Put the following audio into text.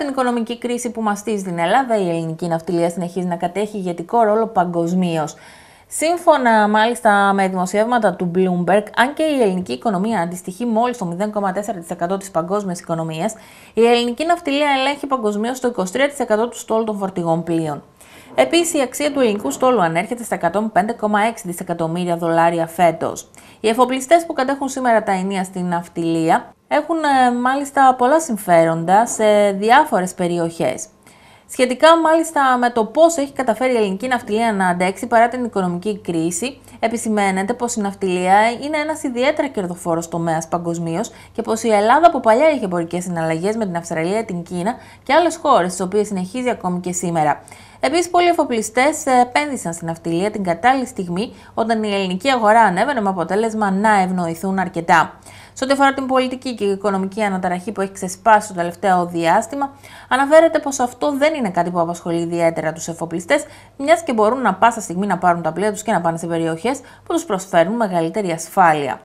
την οικονομική κρίση που μαστίζει την Ελλάδα, η ελληνική ναυτιλία συνεχίζει να κατέχει ηγετικό ρόλο παγκοσμίως. Σύμφωνα μάλιστα με δημοσιεύματα του Bloomberg, αν και η ελληνική οικονομία αντιστοιχεί μόλις το 0,4% της παγκόσμιας οικονομίας, η ελληνική ναυτιλία ελέγχει παγκοσμίως το 23% του στόλου των φορτηγών πλοίων. Επίσης, η αξία του ελληνικού στόλου ανέρχεται στα 105,6 δισεκατομμύρια δολάρια φέτος. Οι εφοπλιστές που κατέχουν σήμερα τα ενία στην ναυτιλία έχουν ε, μάλιστα πολλά συμφέροντα σε διάφορες περιοχές. Σχετικά μάλιστα με το πώς έχει καταφέρει η ελληνική ναυτιλία να αντέξει παρά την οικονομική κρίση, επισημαίνεται πως η ναυτιλία είναι ένας ιδιαίτερα κερδοφόρος τομέας παγκοσμίως και πως η Ελλάδα από παλιά είχε εμπορικές συναλλαγές με την Αυστραλία, την Κίνα και άλλες χώρες, τις οποίες συνεχίζει ακόμη και σήμερα. Επίσης, πολλοί εφοπλιστές ε, επένδυσαν στην αυτιλία την κατάλληλη στιγμή όταν η ελληνική αγορά ανέβαινε με αποτέλεσμα να ευνοηθούν αρκετά. Σε ό,τι αφορά την πολιτική και οικονομική αναταραχή που έχει ξεσπάσει το τελευταίο διάστημα, αναφέρεται πως αυτό δεν είναι κάτι που απασχολεί ιδιαίτερα τους εφοπλιστές, μιας και μπορούν να πάσα στιγμή να πάρουν τα πλοία τους και να πάνε σε περιοχές που τους προσφέρουν μεγαλύτερη ασφάλεια.